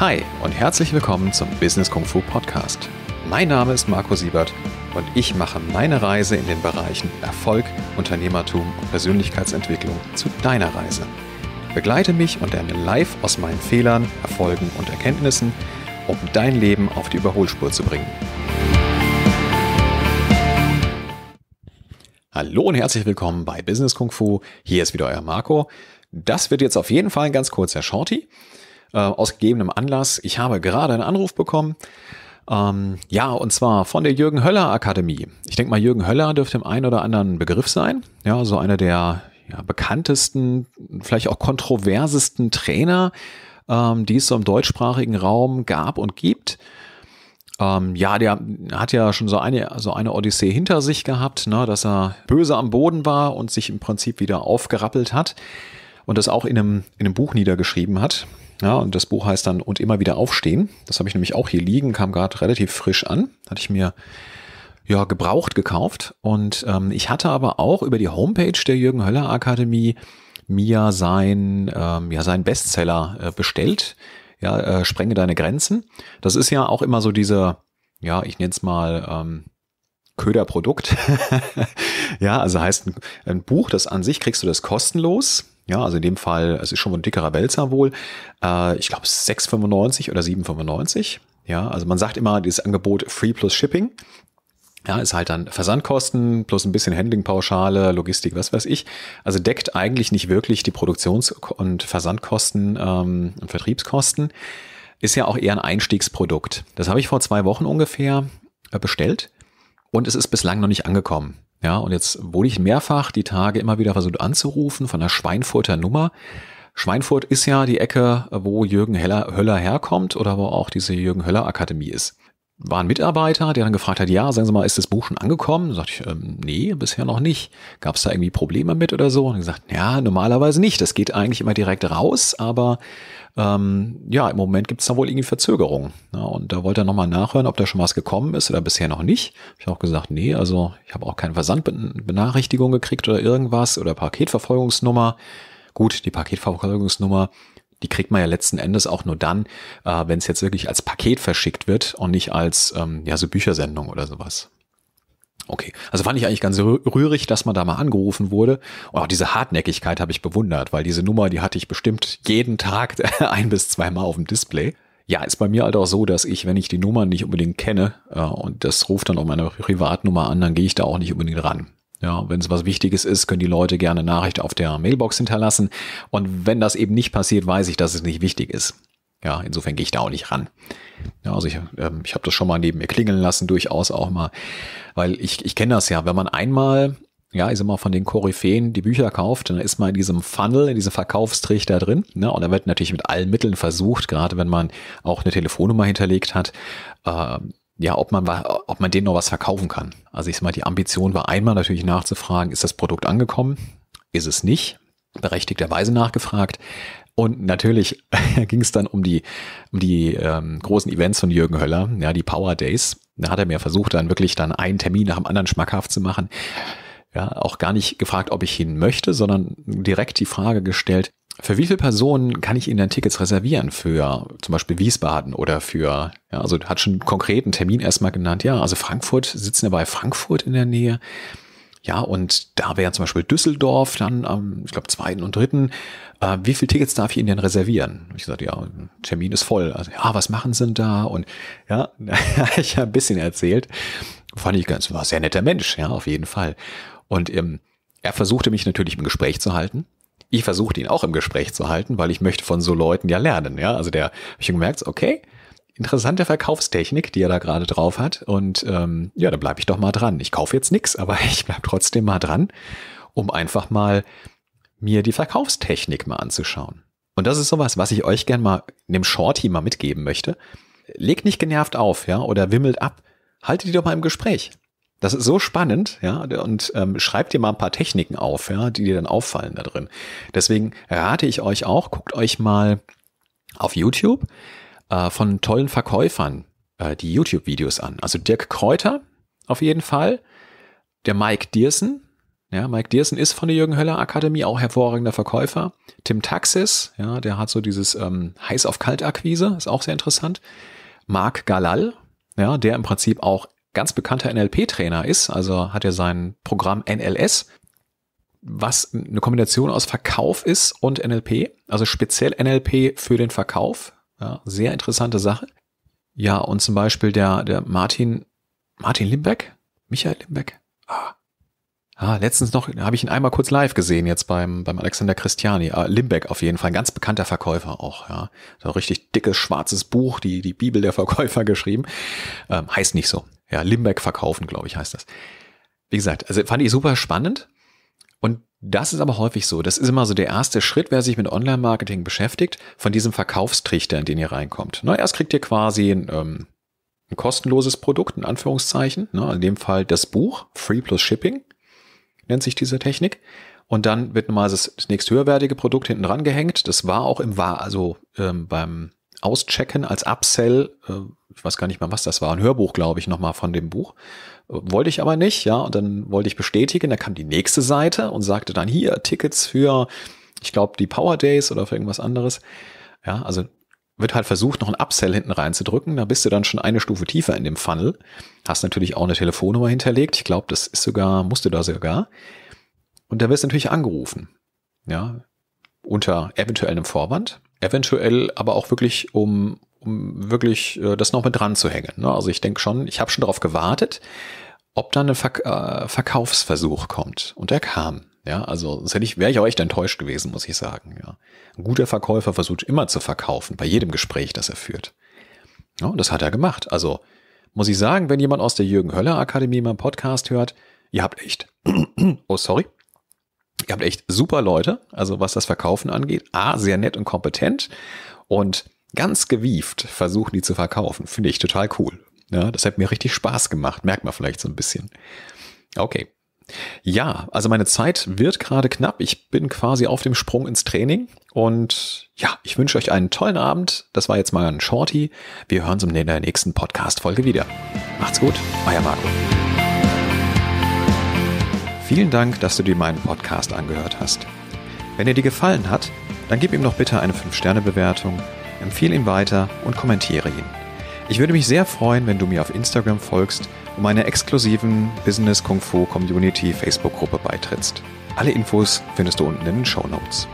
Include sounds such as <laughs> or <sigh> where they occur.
Hi und herzlich willkommen zum Business Kung Fu Podcast. Mein Name ist Marco Siebert und ich mache meine Reise in den Bereichen Erfolg, Unternehmertum und Persönlichkeitsentwicklung zu deiner Reise. Begleite mich und lerne live aus meinen Fehlern, Erfolgen und Erkenntnissen, um dein Leben auf die Überholspur zu bringen. Hallo und herzlich willkommen bei Business Kung Fu. Hier ist wieder euer Marco. Das wird jetzt auf jeden Fall ein ganz kurzer Shorty. Äh, aus gegebenem Anlass. Ich habe gerade einen Anruf bekommen. Ähm, ja, und zwar von der Jürgen Höller Akademie. Ich denke mal, Jürgen Höller dürfte im einen oder anderen Begriff sein. Ja, so einer der ja, bekanntesten, vielleicht auch kontroversesten Trainer, ähm, die es so im deutschsprachigen Raum gab und gibt. Ähm, ja, der hat ja schon so eine, so eine Odyssee hinter sich gehabt, ne, dass er böse am Boden war und sich im Prinzip wieder aufgerappelt hat und das auch in einem, in einem Buch niedergeschrieben hat. Ja, und das Buch heißt dann Und immer wieder aufstehen. Das habe ich nämlich auch hier liegen, kam gerade relativ frisch an. Hatte ich mir ja, gebraucht gekauft. Und ähm, ich hatte aber auch über die Homepage der Jürgen Höller Akademie mir sein, ähm, ja, sein Bestseller äh, bestellt. Ja, äh, Sprenge deine Grenzen. Das ist ja auch immer so diese, ja, ich nenne es mal ähm, Köderprodukt. <laughs> ja, also heißt ein, ein Buch, das an sich kriegst du das kostenlos ja, also in dem Fall, es ist schon ein dickerer Wälzer wohl. Äh, ich glaube 6,95 oder 7,95. Ja, also man sagt immer dieses Angebot Free plus Shipping. Ja, ist halt dann Versandkosten plus ein bisschen Handlingpauschale, Logistik, was weiß ich. Also deckt eigentlich nicht wirklich die Produktions- und Versandkosten ähm, und Vertriebskosten. Ist ja auch eher ein Einstiegsprodukt. Das habe ich vor zwei Wochen ungefähr äh, bestellt und es ist bislang noch nicht angekommen. Ja, und jetzt wurde ich mehrfach die Tage immer wieder versucht anzurufen von der Schweinfurter Nummer. Schweinfurt ist ja die Ecke, wo Jürgen Heller, Höller herkommt oder wo auch diese Jürgen Höller Akademie ist war ein Mitarbeiter, der dann gefragt hat, ja, sagen Sie mal, ist das Buch schon angekommen? Da sagte ich, ähm, nee, bisher noch nicht. Gab es da irgendwie Probleme mit oder so? Und gesagt, ja, normalerweise nicht. Das geht eigentlich immer direkt raus, aber ähm, ja, im Moment gibt es da wohl irgendwie Verzögerungen. Ja, und da wollte er nochmal nachhören, ob da schon was gekommen ist oder bisher noch nicht. Hab ich auch gesagt, nee, also ich habe auch keine Versandbenachrichtigung gekriegt oder irgendwas oder Paketverfolgungsnummer. Gut, die Paketverfolgungsnummer die kriegt man ja letzten Endes auch nur dann, äh, wenn es jetzt wirklich als Paket verschickt wird und nicht als ähm, ja, so Büchersendung oder sowas. Okay, also fand ich eigentlich ganz rührig, dass man da mal angerufen wurde. Und auch oh, diese Hartnäckigkeit habe ich bewundert, weil diese Nummer, die hatte ich bestimmt jeden Tag <laughs> ein bis zweimal auf dem Display. Ja, ist bei mir halt auch so, dass ich, wenn ich die Nummer nicht unbedingt kenne äh, und das ruft dann auch meine Privatnummer an, dann gehe ich da auch nicht unbedingt ran. Ja, wenn es was Wichtiges ist, können die Leute gerne Nachricht auf der Mailbox hinterlassen. Und wenn das eben nicht passiert, weiß ich, dass es nicht wichtig ist. Ja, insofern gehe ich da auch nicht ran. Ja, also ich, ähm, ich habe das schon mal neben mir klingeln lassen, durchaus auch mal, weil ich, ich kenne das ja, wenn man einmal, ja, ich sag mal, von den Koryphäen die Bücher kauft, dann ist man in diesem Funnel, in diesem Verkaufstrichter drin. Ne? Und da wird natürlich mit allen Mitteln versucht, gerade wenn man auch eine Telefonnummer hinterlegt hat, äh, ja, ob man, ob man denen noch was verkaufen kann. Also ich sag mal, die Ambition war einmal natürlich nachzufragen, ist das Produkt angekommen? Ist es nicht? Berechtigterweise nachgefragt. Und natürlich <laughs> ging es dann um die, um die ähm, großen Events von Jürgen Höller, ja, die Power Days. Da hat er mir versucht, dann wirklich dann einen Termin nach dem anderen schmackhaft zu machen. Ja, auch gar nicht gefragt, ob ich hin möchte, sondern direkt die Frage gestellt, für wie viele Personen kann ich Ihnen dann Tickets reservieren für zum Beispiel Wiesbaden oder für, ja, also hat schon einen konkreten Termin erstmal genannt, ja, also Frankfurt, sitzen ja bei Frankfurt in der Nähe. Ja, und da wäre zum Beispiel Düsseldorf dann am, ähm, ich glaube, zweiten und dritten. Äh, wie viele Tickets darf ich Ihnen denn reservieren? Ich sagte, ja, Termin ist voll. Also, ja, was machen Sie denn da? Und ja, <laughs> ich habe ein bisschen erzählt. Fand ich ganz, war sehr netter Mensch, ja, auf jeden Fall. Und ähm, er versuchte mich natürlich im Gespräch zu halten ich versuche ihn auch im Gespräch zu halten, weil ich möchte von so Leuten ja lernen. Ja, also der habe ich gemerkt, okay, interessante Verkaufstechnik, die er da gerade drauf hat. Und ähm, ja, da bleibe ich doch mal dran. Ich kaufe jetzt nichts, aber <laughs> ich bleibe trotzdem mal dran, um einfach mal mir die Verkaufstechnik mal anzuschauen. Und das ist sowas, was ich euch gern mal in dem Shorty mal mitgeben möchte. Legt nicht genervt auf, ja, oder wimmelt ab. Haltet die doch mal im Gespräch. Das ist so spannend, ja, und ähm, schreibt dir mal ein paar Techniken auf, ja, die dir dann auffallen da drin. Deswegen rate ich euch auch, guckt euch mal auf YouTube äh, von tollen Verkäufern äh, die YouTube-Videos an. Also Dirk Kräuter auf jeden Fall, der Mike Diersen, ja, Mike Diersen ist von der Jürgen Höller Akademie auch hervorragender Verkäufer. Tim Taxis, ja, der hat so dieses ähm, heiß auf kalt Akquise, ist auch sehr interessant. Mark Galal, ja, der im Prinzip auch ganz bekannter NLP-Trainer ist, also hat er sein Programm NLS, was eine Kombination aus Verkauf ist und NLP, also speziell NLP für den Verkauf. Ja, sehr interessante Sache. Ja, und zum Beispiel der, der Martin, Martin Limbeck, Michael Limbeck. Ah. ah letztens noch habe ich ihn einmal kurz live gesehen, jetzt beim, beim Alexander Christiani. Ah, Limbeck auf jeden Fall, ein ganz bekannter Verkäufer auch, ja. So richtig dickes, schwarzes Buch, die, die Bibel der Verkäufer <laughs> geschrieben. Ähm, heißt nicht so, ja, Limbeck verkaufen, glaube ich, heißt das. Wie gesagt, also fand ich super spannend. Und das ist aber häufig so. Das ist immer so der erste Schritt, wer sich mit Online-Marketing beschäftigt, von diesem Verkaufstrichter, in den ihr reinkommt. Na, erst kriegt ihr quasi ein, ähm, ein kostenloses Produkt, in Anführungszeichen. Na, ne, in dem Fall das Buch, Free plus Shipping, nennt sich diese Technik. Und dann wird nochmal das, das nächst höherwertige Produkt hinten dran gehängt. Das war auch im War, also ähm, beim auschecken als Upsell. Äh, ich weiß gar nicht mal, was das war. Ein Hörbuch, glaube ich, nochmal von dem Buch. Äh, wollte ich aber nicht, ja. Und dann wollte ich bestätigen. Da kam die nächste Seite und sagte dann hier Tickets für, ich glaube, die Power Days oder für irgendwas anderes. Ja, also wird halt versucht, noch ein Upsell hinten reinzudrücken. Da bist du dann schon eine Stufe tiefer in dem Funnel. Hast natürlich auch eine Telefonnummer hinterlegt. Ich glaube, das ist sogar, musste da sogar. Und da wirst du natürlich angerufen. Ja, unter eventuell einem Vorwand eventuell aber auch wirklich um, um wirklich äh, das noch mit dran zu hängen. Ne? Also ich denke schon, ich habe schon darauf gewartet, ob dann ein Verk äh, Verkaufsversuch kommt. Und der kam. Ja, also sonst wäre ich auch echt enttäuscht gewesen, muss ich sagen. Ja. Ein guter Verkäufer versucht immer zu verkaufen, bei jedem Gespräch, das er führt. Ja, und das hat er gemacht. Also muss ich sagen, wenn jemand aus der Jürgen Höller Akademie meinen Podcast hört, ihr habt echt, <clears throat> oh sorry, Ihr habt echt super Leute, also was das Verkaufen angeht. A, sehr nett und kompetent und ganz gewieft versuchen die zu verkaufen. Finde ich total cool. Ja, das hat mir richtig Spaß gemacht, merkt man vielleicht so ein bisschen. Okay. Ja, also meine Zeit wird gerade knapp. Ich bin quasi auf dem Sprung ins Training und ja, ich wünsche euch einen tollen Abend. Das war jetzt mal ein Shorty. Wir hören uns in der nächsten Podcast-Folge wieder. Macht's gut, euer Marco. Vielen Dank, dass du dir meinen Podcast angehört hast. Wenn er dir gefallen hat, dann gib ihm doch bitte eine 5-Sterne-Bewertung, empfehle ihn weiter und kommentiere ihn. Ich würde mich sehr freuen, wenn du mir auf Instagram folgst und meiner exklusiven Business Kung Fu Community Facebook-Gruppe beitrittst. Alle Infos findest du unten in den Show Notes.